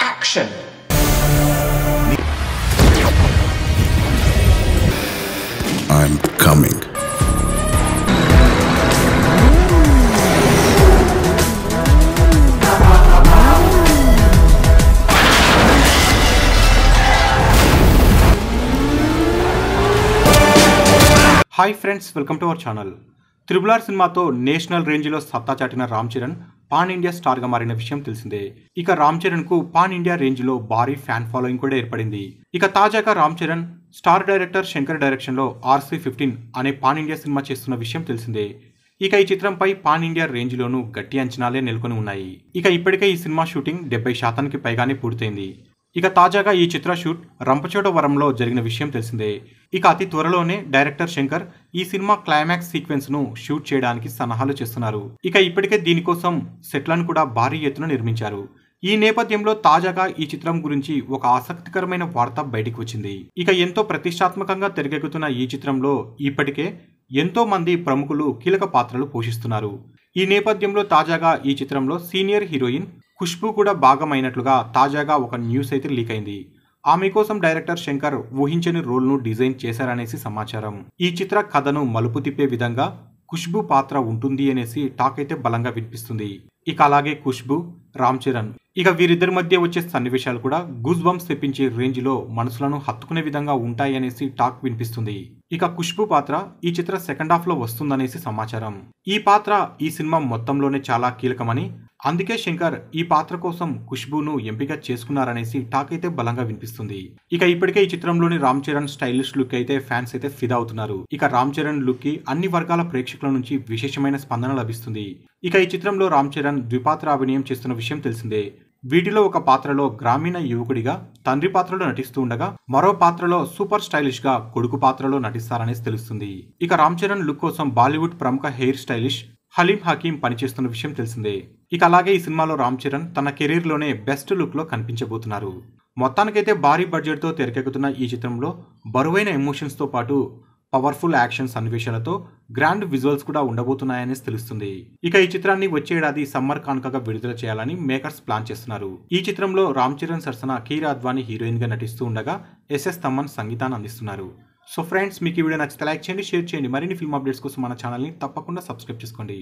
Action! I'm coming. Hi friends, welcome to our channel. త్రిబులార్ సినిమాతో national రేంజ్లో సత్తా చాటిన రామ్ చరణ్ పాన్ ఇండియా స్టార్గా మారిన విషయం తెలిసిందే ఇక రామ్ చరణ్కు పాన్ ఇండియా రేంజ్లో భారీ ఫ్యాన్ ఫాలోయింగ్ కూడా ఏర్పడింది ఇక తాజాగా రామ్ చరణ్ స్టార్ డైరెక్టర్ శంకర్ డైరెక్షన్లో ఆర్సీ ఫిఫ్టీన్ అనే పాన్ ఇండియా సినిమా చేస్తున్న విషయం తెలిసిందే ఇక ఈ చిత్రంపై పాన్ ఇండియా రేంజ్లోనూ గట్టి అంచనాలే నెలకొని ఉన్నాయి ఇక ఇప్పటికే ఈ సినిమా షూటింగ్ డెబ్బై శాతానికి పైగానే పూర్తయింది ఇక తాజాగా ఈ చిత్ర షూట్ రంపచోడవరంలో జరిగిన విషయం తెలిసిందే ఇక అతి త్వరలోనే డైరెక్టర్ శంకర్ ఈ సినిమా క్లైమాక్స్ సీక్వెన్స్ ను షూట్ చేయడానికి సన్నాహాలు చేస్తున్నారు ఇక ఇప్పటికే దీనికోసం సెట్లను కూడా భారీ ఎత్తున నిర్మించారు ఈ నేపథ్యంలో తాజాగా ఈ చిత్రం గురించి ఒక ఆసక్తికరమైన వార్త బయటకు వచ్చింది ఇక ఎంతో ప్రతిష్టాత్మకంగా తెరకెక్కుతున్న ఈ చిత్రంలో ఇప్పటికే ఎంతో మంది ప్రముఖులు కీలక పాత్రలు పోషిస్తున్నారు ఈ నేపథ్యంలో తాజాగా ఈ చిత్రంలో సీనియర్ హీరోయిన్ ఖుష్బు కూడా భాగమైనట్లుగా తాజాగా ఒక న్యూస్ అయితే లీక్ అయింది ఆమె కోసం డైరెక్టర్ శంకర్ ఊహించని రోల్ను డిజైన్ చేశారనేసి సమాచారం ఈ చిత్ర కథను మలుపు తిప్పే విధంగా ఖుష్బు పాత్ర ఉంటుంది అనేసి టాక్ అయితే బలంగా వినిపిస్తుంది ఇక అలాగే ఖుష్బు రామ్ చరణ్ ఇక వీరిద్దరి మధ్య వచ్చే సన్నివేశాలు కూడా గుజ్ బంప్స్ తెప్పించే రేంజ్లో మనసులను హత్తుకునే విధంగా ఉంటాయనేసి టాక్ వినిపిస్తుంది ఇక ఖుష్బు పాత్ర ఈ చిత్ర సెకండ్ హాఫ్లో వస్తుందనేసి సమాచారం ఈ పాత్ర ఈ సినిమా మొత్తంలోనే చాలా కీలకమని అందుకే శంకర్ ఈ పాత్ర కోసం ఖుష్బును ఎంపిక చేసుకున్నారనేసి టాక్ అయితే బలంగా వినిపిస్తుంది ఇక ఇప్పటికే ఈ చిత్రంలోని రామ్ చరణ్ స్టైలిష్ లుక్ అయితే ఫ్యాన్స్ అయితే ఫిదా అవుతున్నారు ఇక రామ్ చరణ్ లుక్ కి అన్ని వర్గాల ప్రేక్షకుల నుంచి విశేషమైన స్పందన లభిస్తుంది ఇక ఈ చిత్రంలో రామ్ చరణ్ ద్విపాత్ర అభినయం చేస్తున్న విషయం తెలిసిందే వీటిలో ఒక పాత్రలో గ్రామీణ యువకుడిగా తండ్రి పాత్రలో నటిస్తూ ఉండగా మరో పాత్రలో సూపర్ స్టైలిష్ గా కొడుకు పాత్రలో నటిస్తారనేసి తెలుస్తుంది ఇక రామ్ చరణ్ లుక్ కోసం బాలీవుడ్ ప్రముఖ హెయిర్ స్టైలిష్ హలీం హకీం పనిచేస్తున్న విషయం తెలిసిందే ఇక అలాగే ఈ సినిమాలో రామ్ చరణ్ తన కెరీర్లోనే బెస్ట్ లుక్లో కనిపించబోతున్నారు మొత్తానికైతే భారీ బడ్జెట్తో తెరకెక్కుతున్న ఈ చిత్రంలో బరువైన ఎమోషన్స్ తో పాటు పవర్ఫుల్ యాక్షన్ సన్నివేశాలతో గ్రాండ్ విజువల్స్ కూడా ఉండబోతున్నాయని తెలుస్తుంది ఇక ఈ చిత్రాన్ని వచ్చే ఏడాది సమ్మర్ కానుకగా విడుదల చేయాలని మేకర్స్ ప్లాన్ చేస్తున్నారు ఈ చిత్రంలో రామ్ చరణ్ సరసన కీర్ అద్వానీ హీరోయిన్ గా నటిస్తూ ఉండగా ఎస్ఎస్ తమ్మన్ సంగీతాన్ని అందిస్తున్నారు సో ఫ్రెండ్స్ మీకు ఈ వీడియో నచ్చితే లైక్ చేయండి షేర్ చేయండి మరిన్ని ఫిల్మ్ అప్డేట్స్ కోసం మన ఛానల్ని తప్పకుండా సబ్స్క్రైబ్ చేసుకోండి